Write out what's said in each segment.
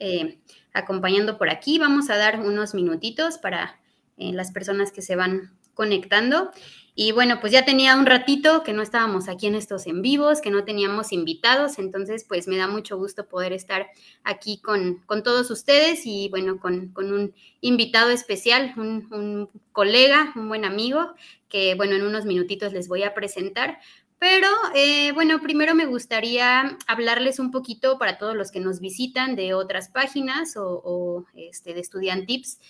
Eh, acompañando por aquí. Vamos a dar unos minutitos para eh, las personas que se van conectando. Y bueno, pues ya tenía un ratito que no estábamos aquí en estos en vivos, que no teníamos invitados, entonces pues me da mucho gusto poder estar aquí con, todos ustedes y bueno, con, un invitado especial, un, colega, un buen amigo, que bueno, en unos minutitos les voy a presentar, pero eh, bueno, primero me gustaría hablarles un poquito para todos los que nos visitan de otras páginas o, este, de Estudiantips.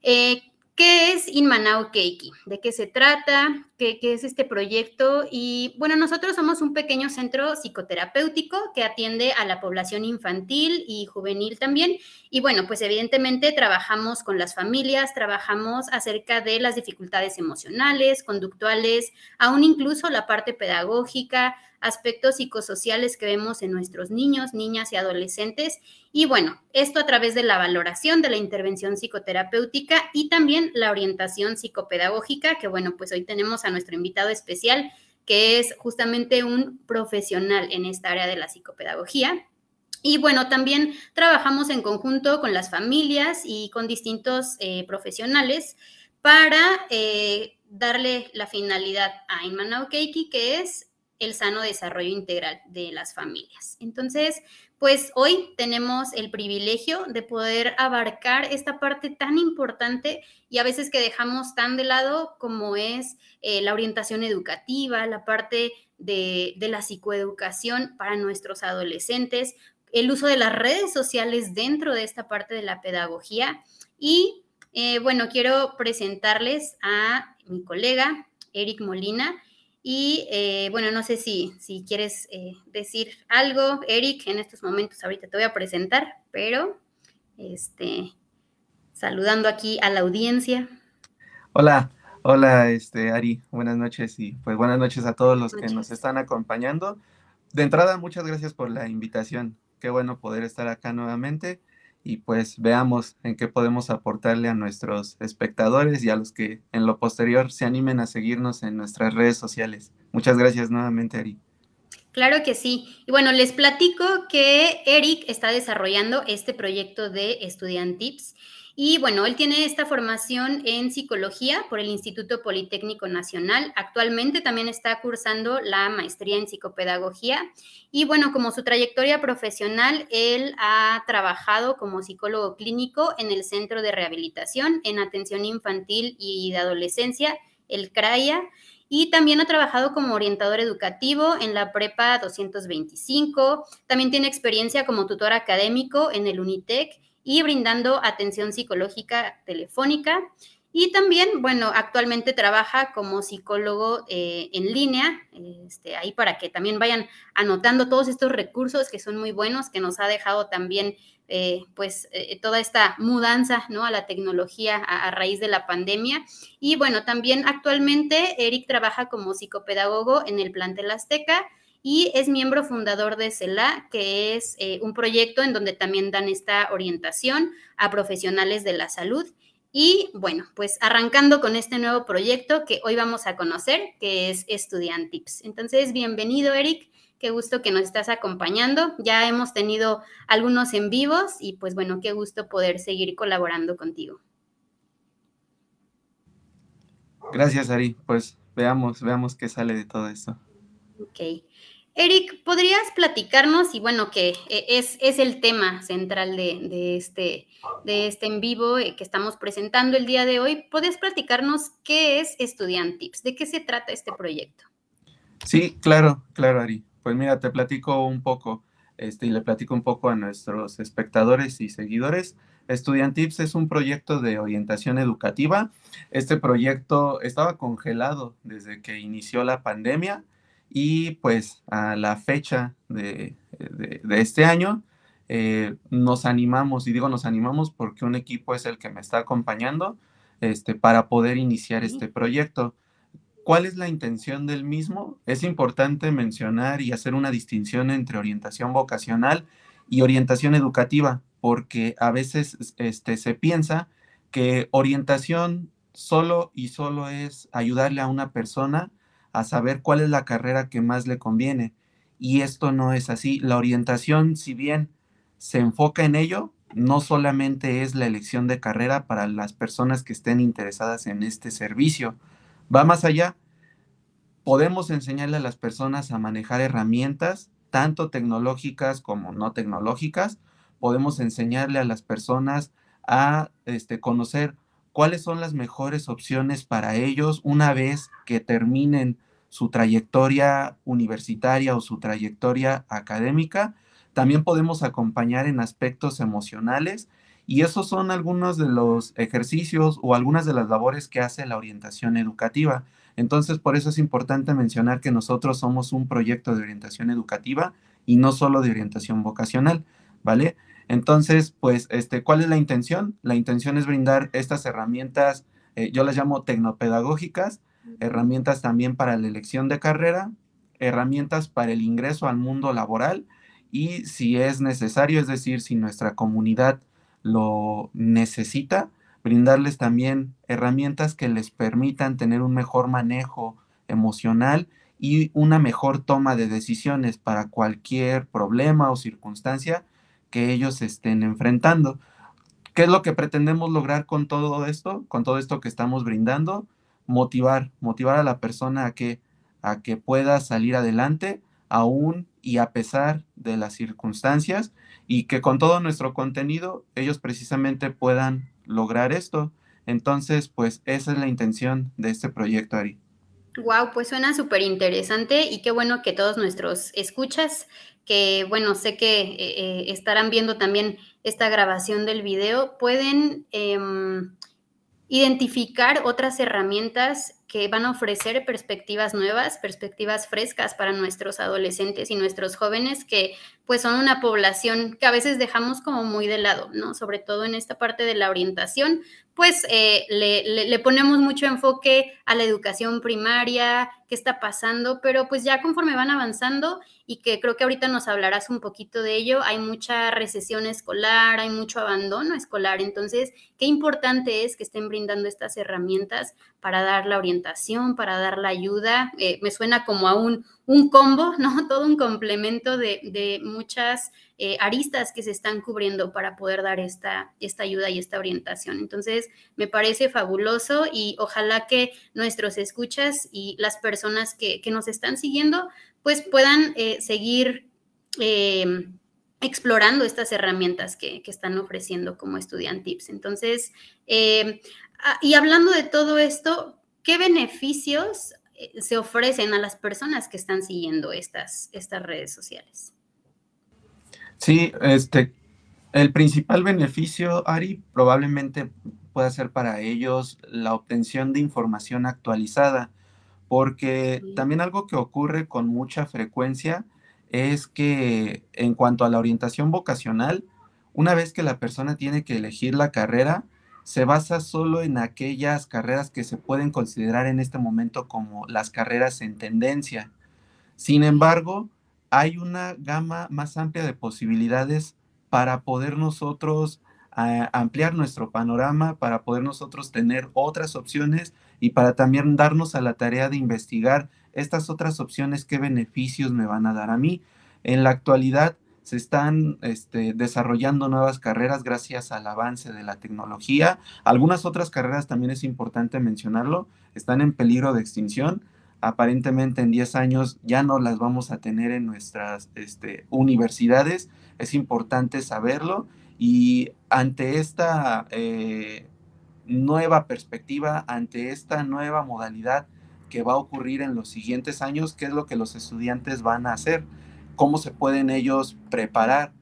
Eh, ¿Qué es Inmanau Keiki? ¿De qué se trata? ¿Qué, ¿Qué, es este proyecto? Y bueno, nosotros somos un pequeño centro psicoterapéutico que atiende a la población infantil y juvenil también. Y bueno, pues evidentemente trabajamos con las familias, trabajamos acerca de las dificultades emocionales, conductuales, aún incluso la parte pedagógica, aspectos psicosociales que vemos en nuestros niños, niñas y adolescentes. Y bueno, esto a través de la valoración de la intervención psicoterapéutica y también la orientación psicopedagógica, que bueno, pues hoy tenemos a nuestro invitado especial, que es justamente un profesional en esta área de la psicopedagogía. Y bueno, también trabajamos en conjunto con las familias y con distintos eh, profesionales para eh, darle la finalidad a Imanao Keiki, que es el sano desarrollo integral de las familias. Entonces, pues hoy tenemos el privilegio de poder abarcar esta parte tan importante y a veces que dejamos tan de lado como es eh, la orientación educativa, la parte de, la psicoeducación para nuestros adolescentes, el uso de las redes sociales dentro de esta parte de la pedagogía y eh, bueno, quiero presentarles a mi colega Eric Molina. Y eh, bueno, no sé si, si quieres eh, decir algo, Eric, en estos momentos ahorita te voy a presentar, pero este, saludando aquí a la audiencia. Hola, hola, este, Ari, buenas noches y pues buenas noches a todos los que nos están acompañando. De entrada, muchas gracias por la invitación. Qué bueno poder estar acá nuevamente y pues veamos en qué podemos aportarle a nuestros espectadores y a los que en lo posterior se animen a seguirnos en nuestras redes sociales. Muchas gracias nuevamente, Ari. Claro que sí. Y bueno, les platico que Eric está desarrollando este proyecto de Estudiantips. Tips y bueno, él tiene esta formación en psicología por el Instituto Politécnico Nacional. Actualmente también está cursando la maestría en psicopedagogía. Y bueno, como su trayectoria profesional, él ha trabajado como psicólogo clínico en el Centro de Rehabilitación en Atención Infantil y de Adolescencia, el CRAIA. Y también ha trabajado como orientador educativo en la Prepa 225. También tiene experiencia como tutor académico en el UNITEC y brindando atención psicológica telefónica. Y también, bueno, actualmente trabaja como psicólogo eh, en línea, este, ahí para que también vayan anotando todos estos recursos que son muy buenos, que nos ha dejado también, eh, pues, eh, toda esta mudanza, ¿no? A la tecnología a, raíz de la pandemia. Y bueno, también actualmente Eric trabaja como psicopedagogo en el plantel Azteca y es miembro fundador de CELA, que es eh, un proyecto en donde también dan esta orientación a profesionales de la salud. Y bueno, pues arrancando con este nuevo proyecto que hoy vamos a conocer, que es Estudiantips. Entonces, bienvenido, Eric. Qué gusto que nos estás acompañando. Ya hemos tenido algunos en vivos y pues bueno, qué gusto poder seguir colaborando contigo. Gracias, Ari. Pues veamos, veamos qué sale de todo esto. Ok. Eric, ¿podrías platicarnos? Y bueno, que eh, es, el tema central de, este, de este en vivo eh, que estamos presentando el día de hoy. ¿Podrías platicarnos qué es Estudiantips? ¿De qué se trata este proyecto? Sí, claro, claro, Ari. Pues mira, te platico un poco este, y le platico un poco a nuestros espectadores y seguidores. Estudiantips es un proyecto de orientación educativa. Este proyecto estaba congelado desde que inició la pandemia y pues a la fecha de, este año eh, nos animamos, y digo nos animamos porque un equipo es el que me está acompañando este, para poder iniciar este proyecto. ¿Cuál es la intención del mismo? Es importante mencionar y hacer una distinción entre orientación vocacional y orientación educativa, porque a veces este, se piensa que orientación solo y solo es ayudarle a una persona a saber cuál es la carrera que más le conviene. Y esto no es así. La orientación, si bien se enfoca en ello, no solamente es la elección de carrera para las personas que estén interesadas en este servicio. Va más allá. Podemos enseñarle a las personas a manejar herramientas, tanto tecnológicas como no tecnológicas. Podemos enseñarle a las personas a este, conocer cuáles son las mejores opciones para ellos una vez que terminen su trayectoria universitaria o su trayectoria académica. También podemos acompañar en aspectos emocionales y esos son algunos de los ejercicios o algunas de las labores que hace la orientación educativa. Entonces, por eso es importante mencionar que nosotros somos un proyecto de orientación educativa y no solo de orientación vocacional, ¿vale? Entonces, pues, este, ¿cuál es la intención? La intención es brindar estas herramientas, eh, yo las llamo tecnopedagógicas, herramientas también para la elección de carrera, herramientas para el ingreso al mundo laboral y si es necesario, es decir, si nuestra comunidad lo necesita, brindarles también herramientas que les permitan tener un mejor manejo emocional y una mejor toma de decisiones para cualquier problema o circunstancia que ellos estén enfrentando. ¿Qué es lo que pretendemos lograr con todo esto, con todo esto que estamos brindando? motivar, motivar a la persona a que, a que pueda salir adelante aún y a pesar de las circunstancias y que con todo nuestro contenido ellos precisamente puedan lograr esto. Entonces, pues esa es la intención de este proyecto, Ari. Wow, pues suena súper interesante y qué bueno que todos nuestros escuchas, que bueno, sé que eh, eh, estarán viendo también esta grabación del video, pueden em, identificar otras herramientas que van a ofrecer perspectivas nuevas, perspectivas frescas para nuestros adolescentes y nuestros jóvenes, que pues son una población que a veces dejamos como muy de lado, ¿no? Sobre todo en esta parte de la orientación, pues eh, le, ponemos mucho enfoque a la educación primaria, qué está pasando, pero pues ya conforme van avanzando y que creo que ahorita nos hablarás un poquito de ello, hay mucha recesión escolar, hay mucho abandono escolar, entonces qué importante es que estén brindando estas herramientas para dar la orientación, para dar la ayuda. Eh, me suena como a un, combo, ¿no? Todo un complemento de, muchas eh, aristas que se están cubriendo para poder dar esta, esta ayuda y esta orientación. Entonces, me parece fabuloso y ojalá que nuestros escuchas y las personas que, nos están siguiendo, pues puedan eh, seguir em, explorando estas herramientas que, están ofreciendo como Estudiantips. Entonces, em, Ah, y hablando de todo esto, ¿qué beneficios eh, se ofrecen a las personas que están siguiendo estas, estas redes sociales? Sí, este, el principal beneficio, Ari, probablemente pueda ser para ellos la obtención de información actualizada, porque también algo que ocurre con mucha frecuencia es que en cuanto a la orientación vocacional, una vez que la persona tiene que elegir la carrera, se basa solo en aquellas carreras que se pueden considerar en este momento como las carreras en tendencia. Sin embargo, hay una gama más amplia de posibilidades para poder nosotros eh, ampliar nuestro panorama, para poder nosotros tener otras opciones y para también darnos a la tarea de investigar estas otras opciones, qué beneficios me van a dar a mí. En la actualidad, se están este, desarrollando nuevas carreras gracias al avance de la tecnología. Algunas otras carreras, también es importante mencionarlo, están en peligro de extinción. Aparentemente en 10 años ya no las vamos a tener en nuestras este, universidades. Es importante saberlo y ante esta eh, nueva perspectiva, ante esta nueva modalidad que va a ocurrir en los siguientes años, ¿qué es lo que los estudiantes van a hacer? cómo se pueden ellos preparar,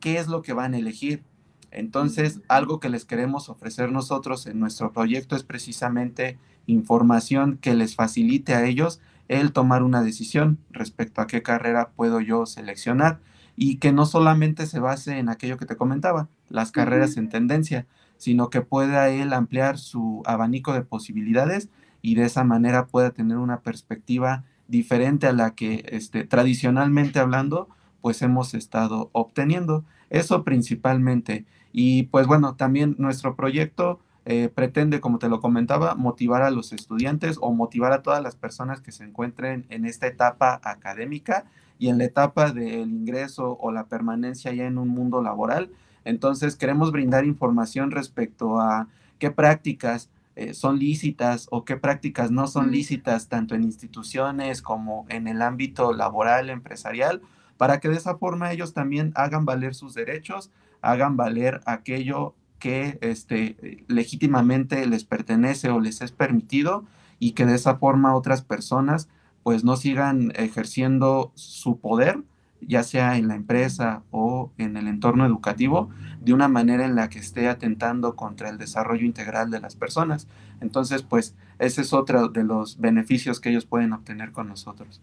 qué es lo que van a elegir. Entonces, algo que les queremos ofrecer nosotros en nuestro proyecto es precisamente información que les facilite a ellos el tomar una decisión respecto a qué carrera puedo yo seleccionar y que no solamente se base en aquello que te comentaba, las carreras en tendencia, sino que pueda él ampliar su abanico de posibilidades y de esa manera pueda tener una perspectiva diferente a la que este, tradicionalmente hablando, pues hemos estado obteniendo. Eso principalmente. Y pues bueno, también nuestro proyecto eh, pretende, como te lo comentaba, motivar a los estudiantes o motivar a todas las personas que se encuentren en esta etapa académica y en la etapa del ingreso o la permanencia ya en un mundo laboral. Entonces queremos brindar información respecto a qué prácticas, eh, son lícitas o qué prácticas no son lícitas tanto en instituciones como en el ámbito laboral, empresarial, para que de esa forma ellos también hagan valer sus derechos, hagan valer aquello que este, legítimamente les pertenece o les es permitido y que de esa forma otras personas pues no sigan ejerciendo su poder ya sea en la empresa o en el entorno educativo, de una manera en la que esté atentando contra el desarrollo integral de las personas. Entonces, pues ese es otro de los beneficios que ellos pueden obtener con nosotros.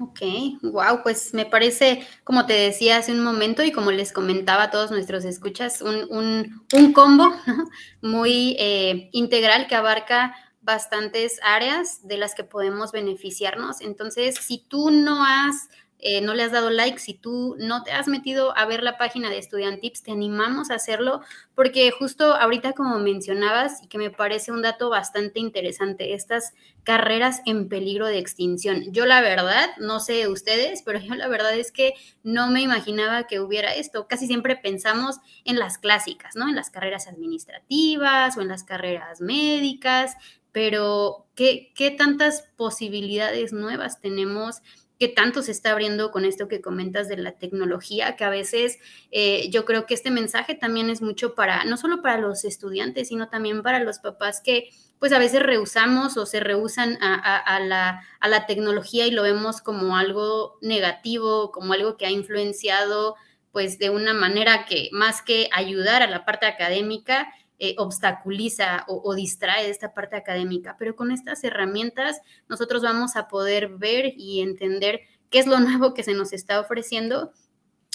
Ok, wow, pues me parece, como te decía hace un momento y como les comentaba a todos nuestros escuchas, un, combo muy eh, integral que abarca bastantes áreas de las que podemos beneficiarnos. Entonces, si tú no has eh, no le has dado like, si tú no te has metido a ver la página de Tips, te animamos a hacerlo porque justo ahorita como mencionabas y que me parece un dato bastante interesante, estas carreras en peligro de extinción. Yo la verdad, no sé ustedes, pero yo la verdad es que no me imaginaba que hubiera esto. Casi siempre pensamos en las clásicas, ¿no? En las carreras administrativas o en las carreras médicas, pero ¿qué, qué tantas posibilidades nuevas tenemos? que tanto se está abriendo con esto que comentas de la tecnología, que a veces eh, yo creo que este mensaje también es mucho para, no solo para los estudiantes, sino también para los papás que pues a veces rehusamos o se rehusan a, la, a la tecnología y lo vemos como algo negativo, como algo que ha influenciado pues de una manera que más que ayudar a la parte académica, eh, obstaculiza o, o, distrae esta parte académica, pero con estas herramientas nosotros vamos a poder ver y entender qué es lo nuevo que se nos está ofreciendo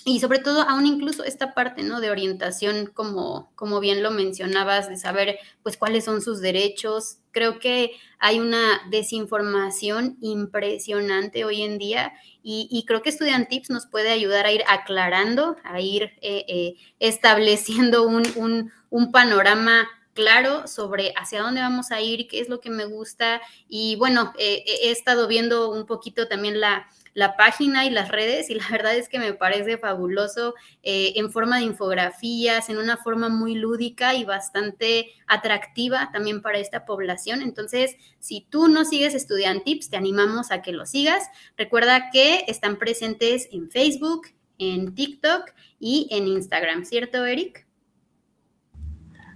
y sobre todo aún incluso esta parte ¿no? de orientación, como, como bien lo mencionabas, de saber pues cuáles son sus derechos, Creo que hay una desinformación impresionante hoy en día y, creo que Tips nos puede ayudar a ir aclarando, a ir eh, eh, estableciendo un, panorama claro sobre hacia dónde vamos a ir, qué es lo que me gusta. Y bueno, eh, he estado viendo un poquito también la, la página y las redes y la verdad es que me parece fabuloso eh, en forma de infografías, en una forma muy lúdica y bastante atractiva también para esta población. Entonces, si tú no sigues Estudiantips, te animamos a que lo sigas. Recuerda que están presentes en Facebook, en TikTok y en Instagram, ¿cierto, Eric?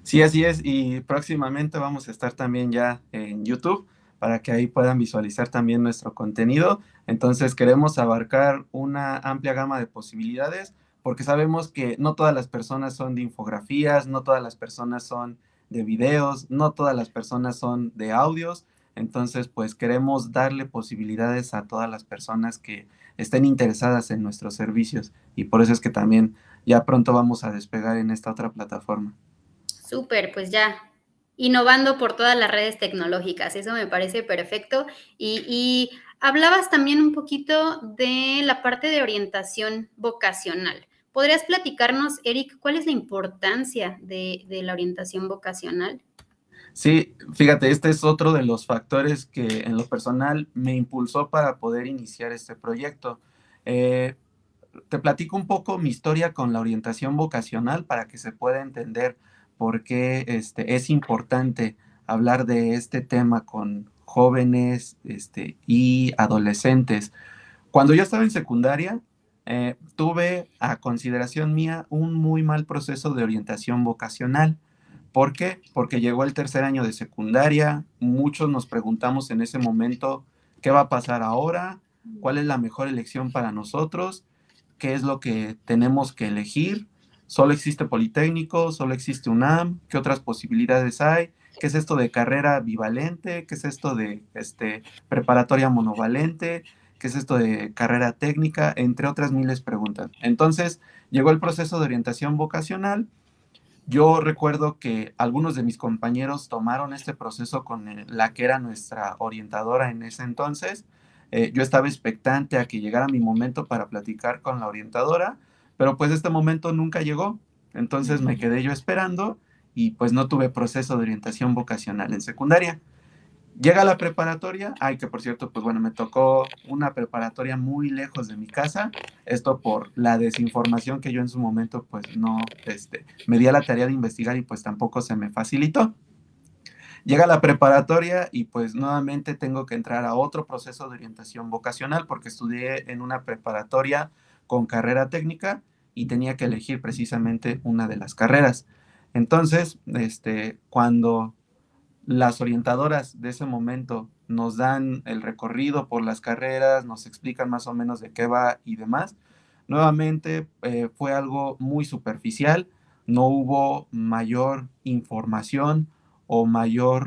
Sí, así es. Y próximamente vamos a estar también ya en YouTube para que ahí puedan visualizar también nuestro contenido. Entonces queremos abarcar una amplia gama de posibilidades porque sabemos que no todas las personas son de infografías, no todas las personas son de videos, no todas las personas son de audios. Entonces, pues queremos darle posibilidades a todas las personas que estén interesadas en nuestros servicios y por eso es que también ya pronto vamos a despegar en esta otra plataforma. Súper, pues ya innovando por todas las redes tecnológicas, eso me parece perfecto y, y Hablabas también un poquito de la parte de orientación vocacional. ¿Podrías platicarnos, Eric, cuál es la importancia de, la orientación vocacional? Sí, fíjate, este es otro de los factores que en lo personal me impulsó para poder iniciar este proyecto. Eh, te platico un poco mi historia con la orientación vocacional para que se pueda entender por qué este, es importante hablar de este tema con, jóvenes este, y adolescentes. Cuando yo estaba en secundaria, eh, tuve a consideración mía un muy mal proceso de orientación vocacional. ¿Por qué? Porque llegó el tercer año de secundaria, muchos nos preguntamos en ese momento qué va a pasar ahora, cuál es la mejor elección para nosotros, qué es lo que tenemos que elegir. Solo existe Politécnico, solo existe UNAM, qué otras posibilidades hay, ¿Qué es esto de carrera bivalente? ¿Qué es esto de este, preparatoria monovalente? ¿Qué es esto de carrera técnica? Entre otras miles preguntas. Entonces, llegó el proceso de orientación vocacional. Yo recuerdo que algunos de mis compañeros tomaron este proceso con la que era nuestra orientadora en ese entonces. Eh, yo estaba expectante a que llegara mi momento para platicar con la orientadora, pero pues este momento nunca llegó. Entonces me quedé yo esperando y pues no tuve proceso de orientación vocacional en secundaria. Llega la preparatoria, ay que por cierto, pues bueno, me tocó una preparatoria muy lejos de mi casa, esto por la desinformación que yo en su momento pues no, este, me di a la tarea de investigar y pues tampoco se me facilitó. Llega la preparatoria y pues nuevamente tengo que entrar a otro proceso de orientación vocacional porque estudié en una preparatoria con carrera técnica y tenía que elegir precisamente una de las carreras. Entonces, este, cuando las orientadoras de ese momento nos dan el recorrido por las carreras, nos explican más o menos de qué va y demás, nuevamente eh, fue algo muy superficial, no hubo mayor información o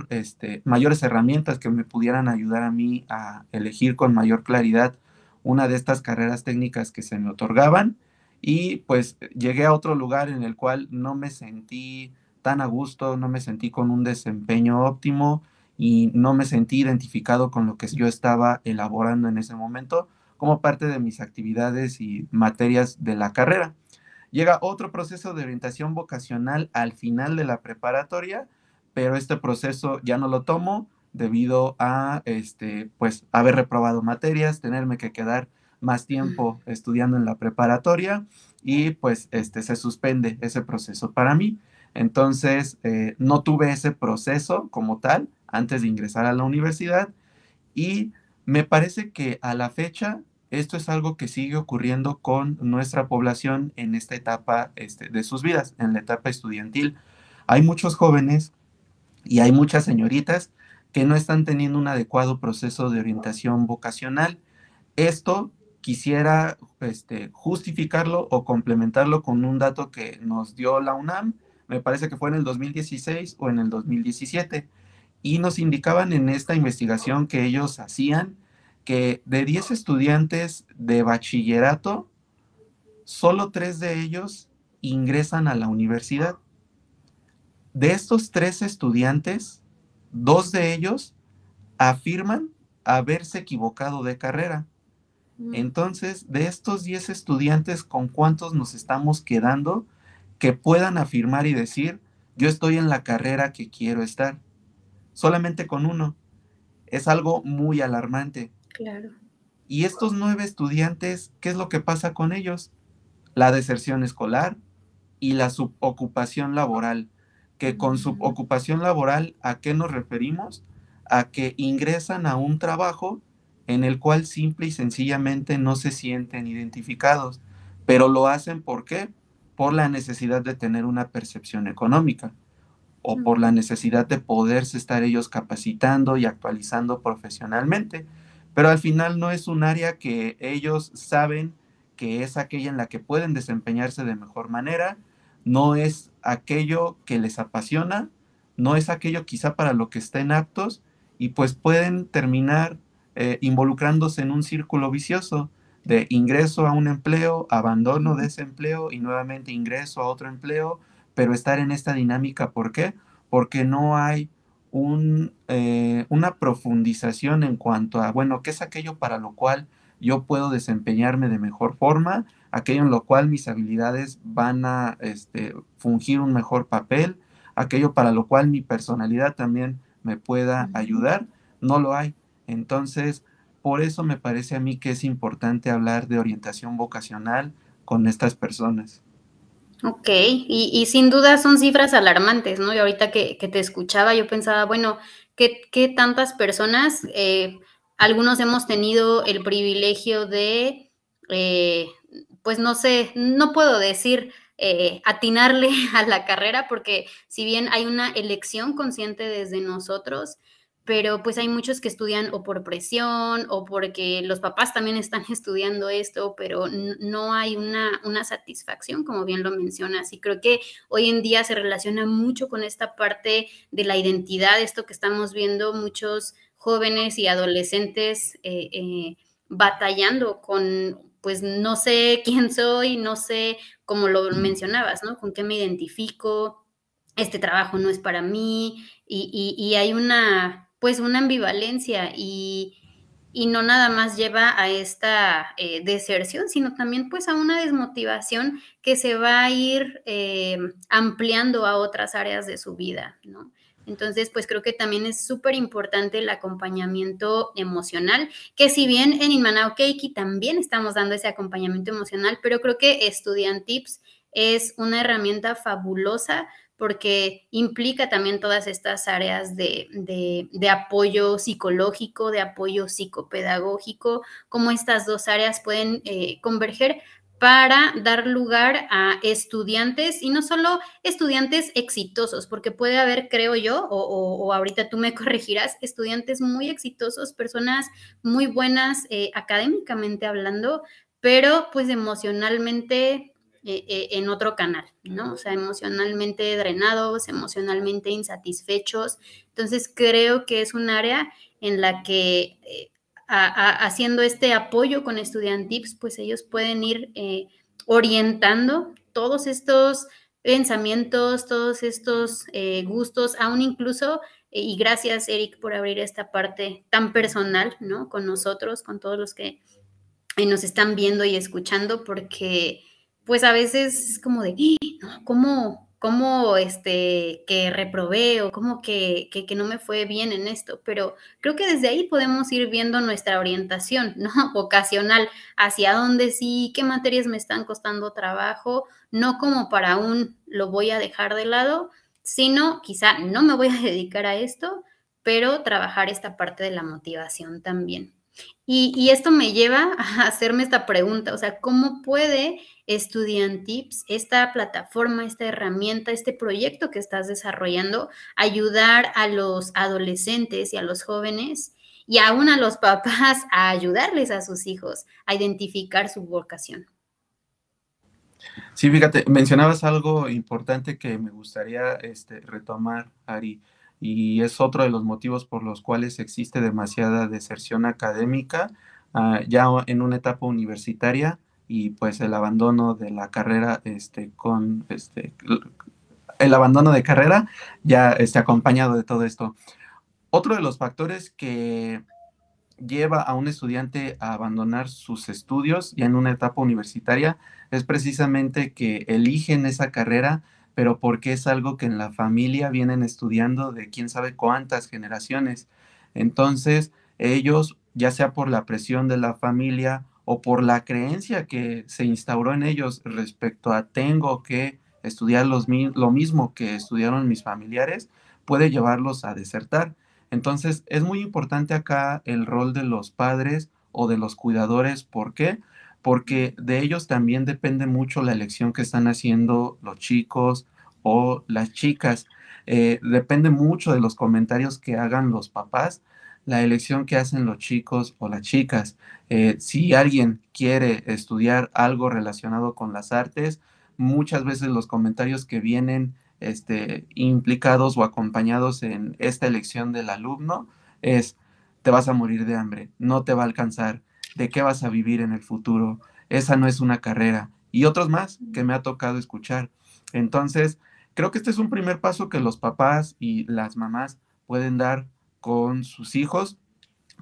este, mayores herramientas que me pudieran ayudar a mí a elegir con mayor claridad una de estas carreras técnicas que se me otorgaban y pues llegué a otro lugar en el cual no me sentí tan a gusto, no me sentí con un desempeño óptimo y no me sentí identificado con lo que yo estaba elaborando en ese momento como parte de mis actividades y materias de la carrera. Llega otro proceso de orientación vocacional al final de la preparatoria, pero este proceso ya no lo tomo debido a este pues haber reprobado materias, tenerme que quedar más tiempo estudiando en la preparatoria y pues este, se suspende ese proceso para mí. Entonces, eh, no tuve ese proceso como tal antes de ingresar a la universidad y me parece que a la fecha esto es algo que sigue ocurriendo con nuestra población en esta etapa este, de sus vidas, en la etapa estudiantil. Hay muchos jóvenes y hay muchas señoritas que no están teniendo un adecuado proceso de orientación vocacional. Esto quisiera este, justificarlo o complementarlo con un dato que nos dio la UNAM, me parece que fue en el 2016 o en el 2017, y nos indicaban en esta investigación que ellos hacían que de 10 estudiantes de bachillerato, solo 3 de ellos ingresan a la universidad. De estos 3 estudiantes, dos de ellos afirman haberse equivocado de carrera entonces, de estos 10 estudiantes, ¿con cuántos nos estamos quedando que puedan afirmar y decir, yo estoy en la carrera que quiero estar? Solamente con uno. Es algo muy alarmante. Claro. Y estos nueve estudiantes, ¿qué es lo que pasa con ellos? La deserción escolar y la subocupación laboral. Que con subocupación laboral, ¿a qué nos referimos? A que ingresan a un trabajo en el cual simple y sencillamente no se sienten identificados, pero lo hacen ¿por qué? Por la necesidad de tener una percepción económica o por la necesidad de poderse estar ellos capacitando y actualizando profesionalmente, pero al final no es un área que ellos saben que es aquella en la que pueden desempeñarse de mejor manera, no es aquello que les apasiona, no es aquello quizá para lo que estén aptos y pues pueden terminar eh, involucrándose en un círculo vicioso de ingreso a un empleo, abandono de ese empleo y nuevamente ingreso a otro empleo, pero estar en esta dinámica, ¿por qué? Porque no hay un, eh, una profundización en cuanto a, bueno, ¿qué es aquello para lo cual yo puedo desempeñarme de mejor forma? Aquello en lo cual mis habilidades van a este, fungir un mejor papel, aquello para lo cual mi personalidad también me pueda ayudar, no lo hay. Entonces, por eso me parece a mí que es importante hablar de orientación vocacional con estas personas. Ok, y, sin duda son cifras alarmantes, ¿no? Y ahorita que, te escuchaba, yo pensaba, bueno, ¿qué, tantas personas, eh, algunos hemos tenido el privilegio de, eh, pues no sé, no puedo decir eh, atinarle a la carrera, porque si bien hay una elección consciente desde nosotros, pero pues hay muchos que estudian o por presión o porque los papás también están estudiando esto, pero no hay una, satisfacción, como bien lo mencionas. Y creo que hoy en día se relaciona mucho con esta parte de la identidad, esto que estamos viendo muchos jóvenes y adolescentes eh, eh, batallando con, pues no sé quién soy, no sé, como lo mencionabas, ¿no? Con qué me identifico, este trabajo no es para mí, y hay una pues una ambivalencia y, no nada más lleva a esta eh, deserción, sino también pues a una desmotivación que se va a ir eh, ampliando a otras áreas de su vida, ¿no? Entonces, pues creo que también es súper importante el acompañamiento emocional, que si bien en Inmanao Keiki también estamos dando ese acompañamiento emocional, pero creo que Tips es una herramienta fabulosa porque implica también todas estas áreas de, apoyo psicológico, de apoyo psicopedagógico, cómo estas dos áreas pueden eh, converger para dar lugar a estudiantes y no solo estudiantes exitosos, porque puede haber, creo yo, o, ahorita tú me corregirás, estudiantes muy exitosos, personas muy buenas eh, académicamente hablando, pero pues emocionalmente eh, eh, en otro canal, ¿no? O sea, emocionalmente drenados, emocionalmente insatisfechos. Entonces, creo que es un área en la que eh, haciendo este apoyo con Estudiantips, pues ellos pueden ir orientando todos estos pensamientos, todos estos gustos, aún incluso y gracias, Eric, por abrir esta parte tan personal, ¿no? Con nosotros, con todos los que nos están viendo y escuchando, porque pues a veces es como de, ¡Ah! ¿cómo, cómo este, que reprobé o cómo que, no me fue bien en esto? Pero creo que desde ahí podemos ir viendo nuestra orientación, ¿no? Vocacional, hacia dónde sí, qué materias me están costando trabajo, no como para un lo voy a dejar de lado, sino quizá no me voy a dedicar a esto, pero trabajar esta parte de la motivación también. Y, esto me lleva a hacerme esta pregunta, o sea, ¿cómo puede Estudiantips, esta plataforma, esta herramienta, este proyecto que estás desarrollando, ayudar a los adolescentes y a los jóvenes y aún a los papás a ayudarles a sus hijos a identificar su vocación? Sí, fíjate, mencionabas algo importante que me gustaría este, retomar, Ari y es otro de los motivos por los cuales existe demasiada deserción académica ah, ya en una etapa universitaria y pues el abandono de la carrera este con este el abandono de carrera ya está acompañado de todo esto. Otro de los factores que lleva a un estudiante a abandonar sus estudios ya en una etapa universitaria es precisamente que eligen esa carrera pero porque es algo que en la familia vienen estudiando de quién sabe cuántas generaciones. Entonces, ellos, ya sea por la presión de la familia o por la creencia que se instauró en ellos respecto a tengo que estudiar lo mismo que estudiaron mis familiares, puede llevarlos a desertar. Entonces, es muy importante acá el rol de los padres o de los cuidadores. ¿Por qué? Porque de ellos también depende mucho la elección que están haciendo los chicos, o las chicas. Eh, depende mucho de los comentarios que hagan los papás, la elección que hacen los chicos o las chicas. Eh, si alguien quiere estudiar algo relacionado con las artes, muchas veces los comentarios que vienen este, implicados o acompañados en esta elección del alumno es, te vas a morir de hambre, no te va a alcanzar, de qué vas a vivir en el futuro, esa no es una carrera, y otros más que me ha tocado escuchar. Entonces, Creo que este es un primer paso que los papás y las mamás pueden dar con sus hijos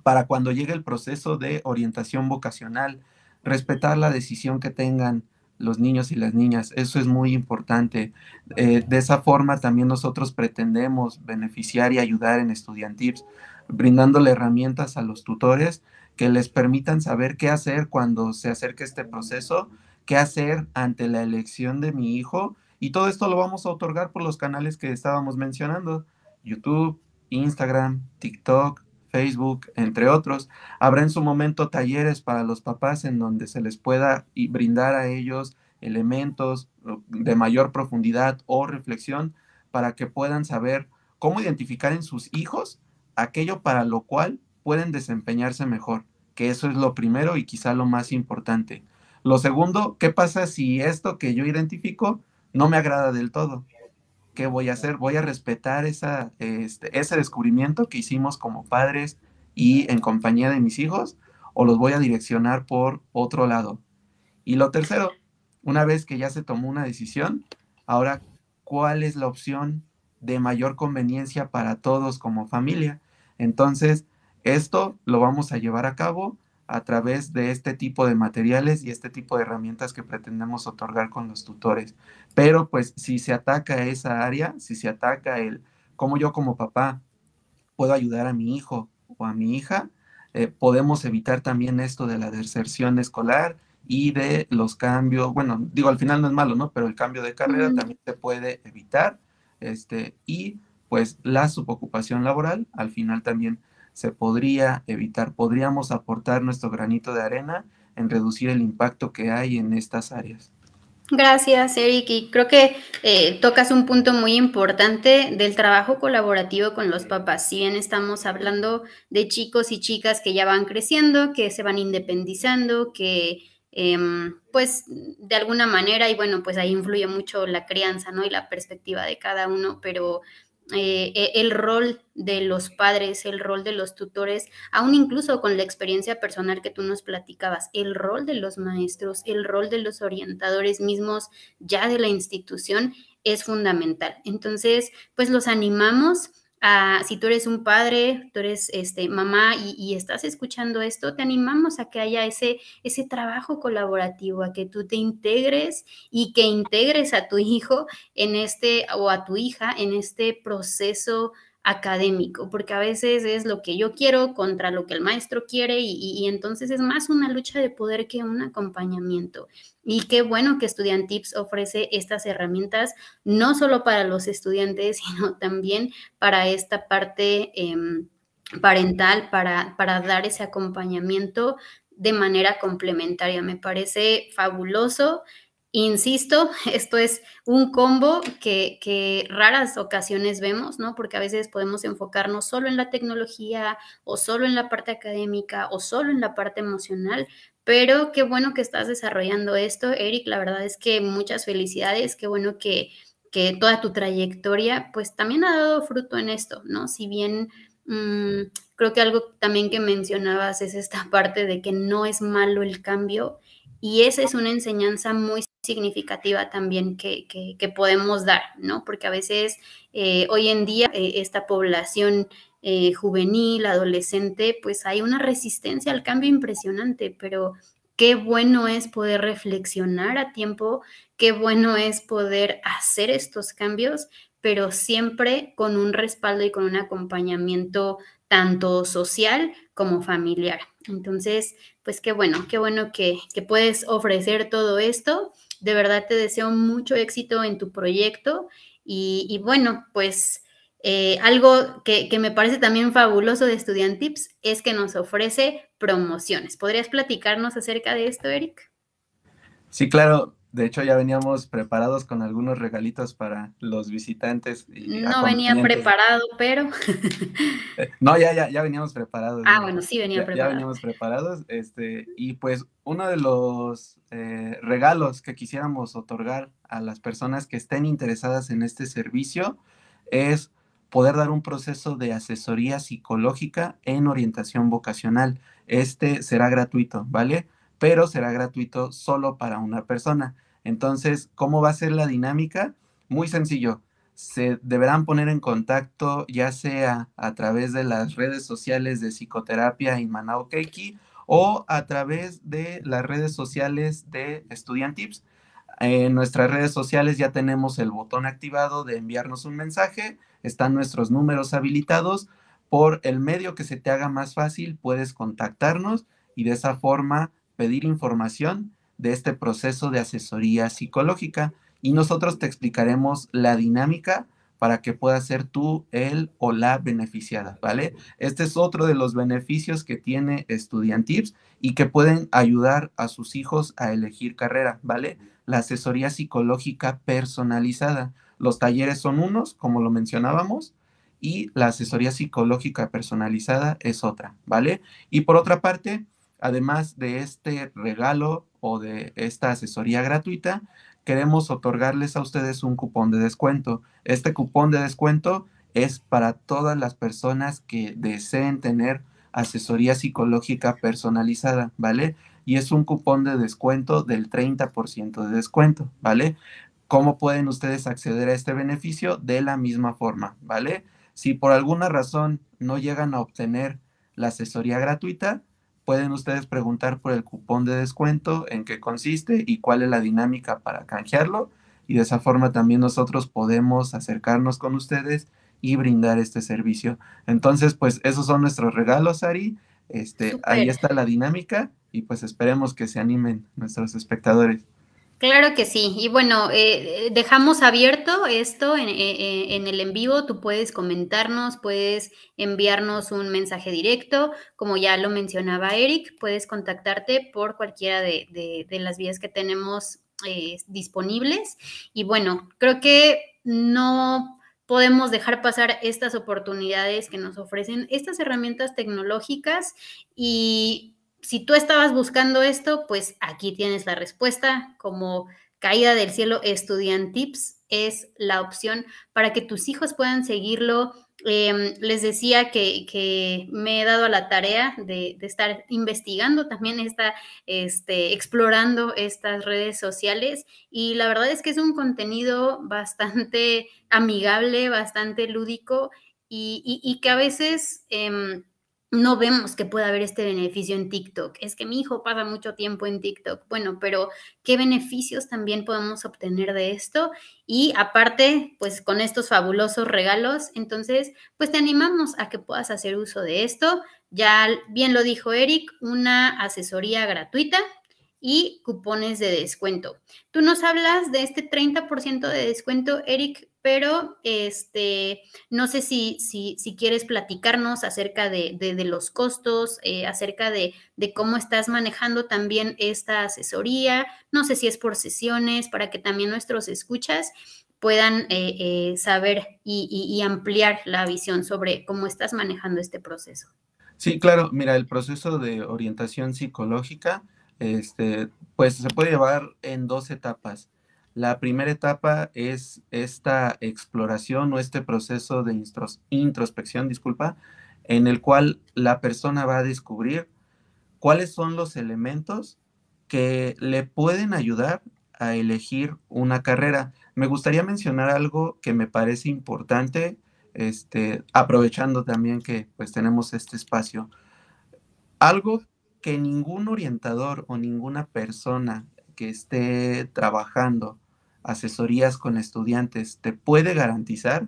para cuando llegue el proceso de orientación vocacional, respetar la decisión que tengan los niños y las niñas. Eso es muy importante. Eh, de esa forma también nosotros pretendemos beneficiar y ayudar en Estudiantips, brindándole herramientas a los tutores que les permitan saber qué hacer cuando se acerque este proceso, qué hacer ante la elección de mi hijo y todo esto lo vamos a otorgar por los canales que estábamos mencionando, YouTube, Instagram, TikTok, Facebook, entre otros. Habrá en su momento talleres para los papás en donde se les pueda brindar a ellos elementos de mayor profundidad o reflexión para que puedan saber cómo identificar en sus hijos aquello para lo cual pueden desempeñarse mejor, que eso es lo primero y quizá lo más importante. Lo segundo, ¿qué pasa si esto que yo identifico no me agrada del todo. ¿Qué voy a hacer? Voy a respetar este, ese descubrimiento que hicimos como padres y en compañía de mis hijos o los voy a direccionar por otro lado. Y lo tercero, una vez que ya se tomó una decisión, ahora, ¿cuál es la opción de mayor conveniencia para todos como familia? Entonces, esto lo vamos a llevar a cabo a través de este tipo de materiales y este tipo de herramientas que pretendemos otorgar con los tutores. Pero pues si se ataca esa área, si se ataca el cómo yo como papá puedo ayudar a mi hijo o a mi hija, eh, podemos evitar también esto de la deserción escolar y de los cambios, bueno, digo, al final no es malo, ¿no? Pero el cambio de carrera también se puede evitar, este, y pues la subocupación laboral al final también se podría evitar, podríamos aportar nuestro granito de arena en reducir el impacto que hay en estas áreas. Gracias, Eric. creo que eh, tocas un punto muy importante del trabajo colaborativo con los papás. Si bien estamos hablando de chicos y chicas que ya van creciendo, que se van independizando, que em, pues de alguna manera, y bueno, pues ahí influye mucho la crianza, ¿no? Y la perspectiva de cada uno, pero eh, e, el rol de los padres, el rol de los tutores, aún incluso con la experiencia personal que tú nos platicabas, el rol de los maestros, el rol de los orientadores mismos ya de la institución es fundamental. Entonces, pues los animamos Ah, si tú eres un padre, tú eres este, mamá y, estás escuchando esto, te animamos a que haya ese, ese trabajo colaborativo, a que tú te integres y que integres a tu hijo en este o a tu hija en este proceso académico, porque a veces es lo que yo quiero contra lo que el maestro quiere y, entonces es más una lucha de poder que un acompañamiento. Y qué bueno que Tips ofrece estas herramientas, no solo para los estudiantes, sino también para esta parte em, parental, para, para dar ese acompañamiento de manera complementaria. Me parece fabuloso Insisto, esto es un combo que, raras ocasiones vemos, ¿no? Porque a veces podemos enfocarnos solo en la tecnología o solo en la parte académica o solo en la parte emocional, pero qué bueno que estás desarrollando esto, Eric. La verdad es que muchas felicidades, qué bueno que, toda tu trayectoria pues también ha dado fruto en esto, ¿no? Si bien mm, creo que algo también que mencionabas es esta parte de que no es malo el cambio. Y esa es una enseñanza muy significativa también que, podemos dar, ¿no? Porque a veces eh, hoy en día eh, esta población eh, juvenil, adolescente, pues hay una resistencia al cambio impresionante, pero qué bueno es poder reflexionar a tiempo, qué bueno es poder hacer estos cambios, pero siempre con un respaldo y con un acompañamiento tanto social como familiar. Entonces, pues qué bueno, qué bueno que, que puedes ofrecer todo esto de verdad te deseo mucho éxito en tu proyecto y, bueno, pues eh, algo que, que, me parece también fabuloso de Student Tips es que nos ofrece promociones. ¿Podrías platicarnos acerca de esto, Eric? Sí, claro. De hecho, ya veníamos preparados con algunos regalitos para los visitantes. no venía preparado, pero. Eh, no, ya, ya, ya veníamos preparados. Ah, bueno, sí venía preparado. Ya veníamos preparados. Este, y pues uno de los eh, regalos que quisiéramos otorgar a las personas que estén interesadas en este servicio es poder dar un proceso de asesoría psicológica en orientación vocacional. Este será gratuito, ¿vale? pero será gratuito solo para una persona. Entonces, ¿cómo va a ser la dinámica? Muy sencillo. Se deberán poner en contacto ya sea a través de las redes sociales de psicoterapia y Manao Keiki o a través de las redes sociales de Estudiantips. En nuestras redes sociales ya tenemos el botón activado de enviarnos un mensaje, están nuestros números habilitados. Por el medio que se te haga más fácil, puedes contactarnos y de esa forma pedir información de este proceso de asesoría psicológica y nosotros te explicaremos la dinámica para que puedas ser tú el o la beneficiada, ¿vale? Este es otro de los beneficios que tiene Estudiantips y que pueden ayudar a sus hijos a elegir carrera, ¿vale? La asesoría psicológica personalizada. Los talleres son unos, como lo mencionábamos, y la asesoría psicológica personalizada es otra, ¿vale? Y por otra parte, Además de este regalo o de esta asesoría gratuita, queremos otorgarles a ustedes un cupón de descuento. Este cupón de descuento es para todas las personas que deseen tener asesoría psicológica personalizada, ¿vale? Y es un cupón de descuento del 30% de descuento, ¿vale? ¿Cómo pueden ustedes acceder a este beneficio? De la misma forma, ¿vale? Si por alguna razón no llegan a obtener la asesoría gratuita, pueden ustedes preguntar por el cupón de descuento, en qué consiste y cuál es la dinámica para canjearlo. Y de esa forma también nosotros podemos acercarnos con ustedes y brindar este servicio. Entonces, pues esos son nuestros regalos, Ari. Este, ahí está la dinámica y pues esperemos que se animen nuestros espectadores. Claro que sí. Y bueno, eh, eh, dejamos abierto esto eh, en, el en vivo. Tú puedes comentarnos, puedes enviarnos un mensaje directo. Como ya lo mencionaba Eric, puedes contactarte por cualquiera de, las vías que tenemos disponibles. Y bueno, creo que no podemos dejar pasar estas oportunidades que nos ofrecen estas herramientas tecnológicas y si tú estabas buscando esto, pues aquí tienes la respuesta. Como caída del cielo, estudian tips es la opción para que tus hijos puedan seguirlo. Em, les decía que, me he dado a la tarea de, estar investigando también esta, este, explorando estas redes sociales y la verdad es que es un contenido bastante amigable, bastante lúdico y, que a veces... Em, no vemos que pueda haber este beneficio en TikTok. Es que mi hijo pasa mucho tiempo en TikTok. Bueno, pero ¿qué beneficios también podemos obtener de esto? Y aparte, pues con estos fabulosos regalos, entonces, pues te animamos a que puedas hacer uso de esto. Ya bien lo dijo Eric, una asesoría gratuita y cupones de descuento. Tú nos hablas de este 30% de descuento, Eric pero este, no sé si, quieres platicarnos acerca de, los costos, eh, acerca de, cómo estás manejando también esta asesoría, no sé si es por sesiones, para que también nuestros escuchas puedan eh, eh, saber y, y ampliar la visión sobre cómo estás manejando este proceso. Sí, claro, mira, el proceso de orientación psicológica, este, pues se puede llevar en dos etapas. La primera etapa es esta exploración o este proceso de introspección, disculpa, en el cual la persona va a descubrir cuáles son los elementos que le pueden ayudar a elegir una carrera. Me gustaría mencionar algo que me parece importante, este, aprovechando también que pues tenemos este espacio. Algo que ningún orientador o ninguna persona que esté trabajando asesorías con estudiantes te puede garantizar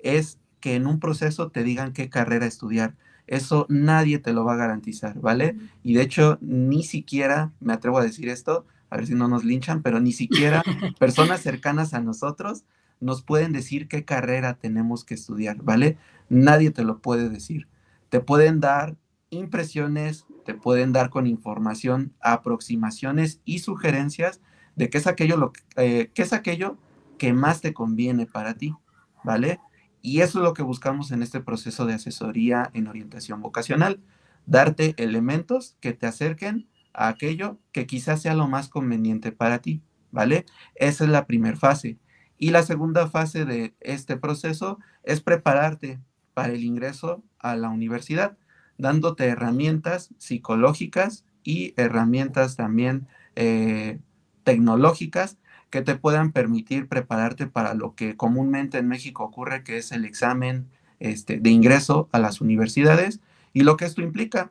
es que en un proceso te digan qué carrera estudiar. Eso nadie te lo va a garantizar, ¿vale? Y de hecho, ni siquiera, me atrevo a decir esto, a ver si no nos linchan, pero ni siquiera personas cercanas a nosotros nos pueden decir qué carrera tenemos que estudiar, ¿vale? Nadie te lo puede decir. Te pueden dar impresiones, te pueden dar con información, aproximaciones y sugerencias de qué es aquello, lo, eh, es aquello que más te conviene para ti, ¿vale? Y eso es lo que buscamos en este proceso de asesoría en orientación vocacional, darte elementos que te acerquen a aquello que quizás sea lo más conveniente para ti, ¿vale? Esa es la primera fase. Y la segunda fase de este proceso es prepararte para el ingreso a la universidad dándote herramientas psicológicas y herramientas también eh, tecnológicas que te puedan permitir prepararte para lo que comúnmente en México ocurre, que es el examen este, de ingreso a las universidades y lo que esto implica,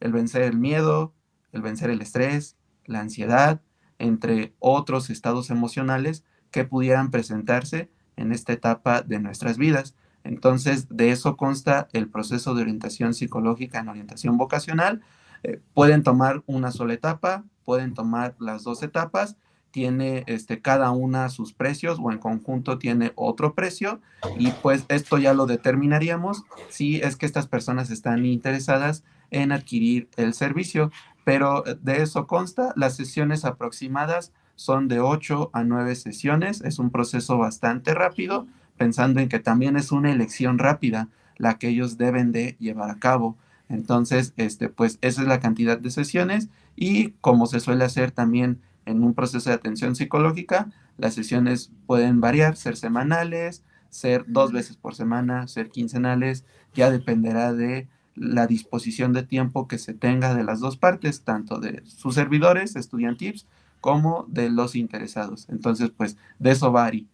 el vencer el miedo, el vencer el estrés, la ansiedad, entre otros estados emocionales que pudieran presentarse en esta etapa de nuestras vidas. Entonces, de eso consta el proceso de orientación psicológica en orientación vocacional. Eh, pueden tomar una sola etapa, pueden tomar las dos etapas, tiene este, cada una sus precios o en conjunto tiene otro precio y pues esto ya lo determinaríamos si es que estas personas están interesadas en adquirir el servicio, pero eh, de eso consta, las sesiones aproximadas son de 8 a 9 sesiones, es un proceso bastante rápido pensando en que también es una elección rápida la que ellos deben de llevar a cabo. Entonces, este, pues esa es la cantidad de sesiones y como se suele hacer también en un proceso de atención psicológica, las sesiones pueden variar, ser semanales, ser dos veces por semana, ser quincenales, ya dependerá de la disposición de tiempo que se tenga de las dos partes, tanto de sus servidores, estudiantips, como de los interesados. Entonces, pues de eso varía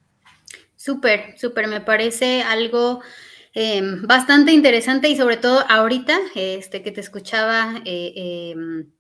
Súper, súper, me parece algo eh, bastante interesante y sobre todo ahorita este, que te escuchaba eh, em,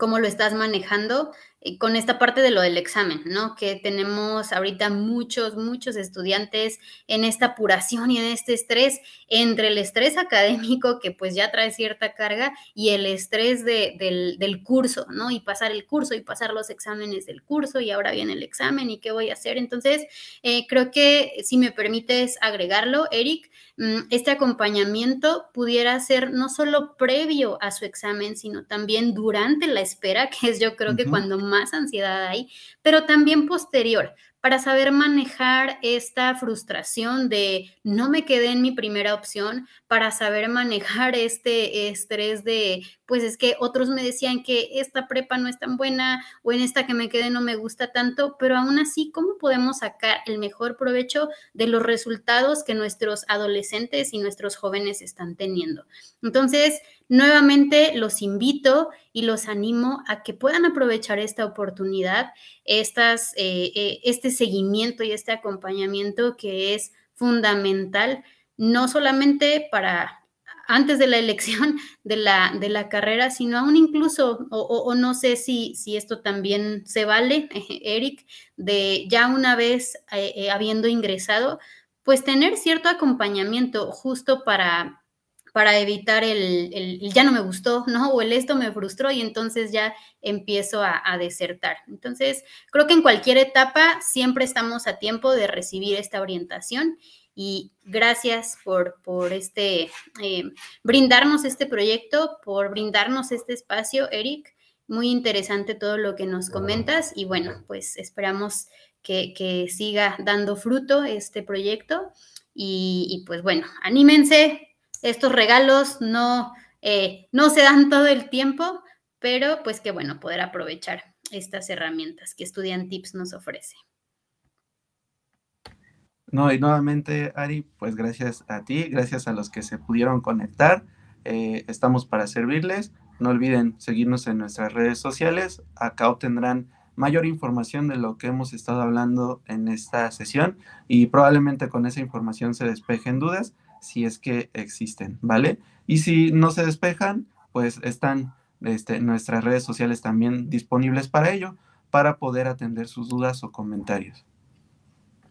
cómo lo estás manejando, con esta parte de lo del examen, ¿no? Que tenemos ahorita muchos, muchos estudiantes en esta apuración y en este estrés, entre el estrés académico, que pues ya trae cierta carga, y el estrés del, curso, ¿no? Y pasar el curso y pasar los exámenes del curso y ahora viene el examen y qué voy a hacer. Entonces, eh, creo que si me permites agregarlo, Eric, Mm, este acompañamiento pudiera ser no solo previo a su examen, sino también durante la espera, que es yo creo que cuando más ansiedad hay, pero también posterior, para saber manejar esta frustración de no me quedé en mi primera opción, para saber manejar este estrés de, pues es que otros me decían que esta prepa no es tan buena o en esta que me quedé no me gusta tanto, pero aún así, ¿cómo podemos sacar el mejor provecho de los resultados que nuestros adolescentes y nuestros jóvenes están teniendo? Entonces, Nuevamente los invito y los animo a que puedan aprovechar esta oportunidad, eh, eh, este seguimiento y este acompañamiento que es fundamental, no solamente para antes de la elección de la, de la carrera, sino aún incluso, o, no sé si, si esto también se vale, Eric, de ya una vez eh, habiendo ingresado, pues tener cierto acompañamiento justo para para evitar el, ya no me gustó, ¿no? O el esto me frustró y entonces ya empiezo a, desertar. Entonces, creo que en cualquier etapa siempre estamos a tiempo de recibir esta orientación y gracias por, por este, eh, brindarnos este proyecto, por brindarnos este espacio, Eric. Muy interesante todo lo que nos comentas y bueno, pues esperamos que, que siga dando fruto este proyecto y, y pues bueno, anímense, estos regalos no, eh, no se dan todo el tiempo, pero pues qué bueno poder aprovechar estas herramientas que Estudian Tips nos ofrece. No, y nuevamente, Ari, pues gracias a ti, gracias a los que se pudieron conectar. Eh, estamos para servirles. No olviden seguirnos en nuestras redes sociales. Acá obtendrán mayor información de lo que hemos estado hablando en esta sesión y probablemente con esa información se despejen dudas si es que existen, ¿vale? Y si no se despejan, pues están este, nuestras redes sociales también disponibles para ello, para poder atender sus dudas o comentarios.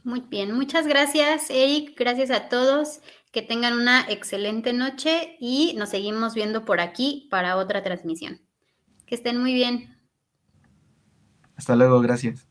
Muy bien, muchas gracias Eric, gracias a todos, que tengan una excelente noche y nos seguimos viendo por aquí para otra transmisión. Que estén muy bien. Hasta luego, gracias.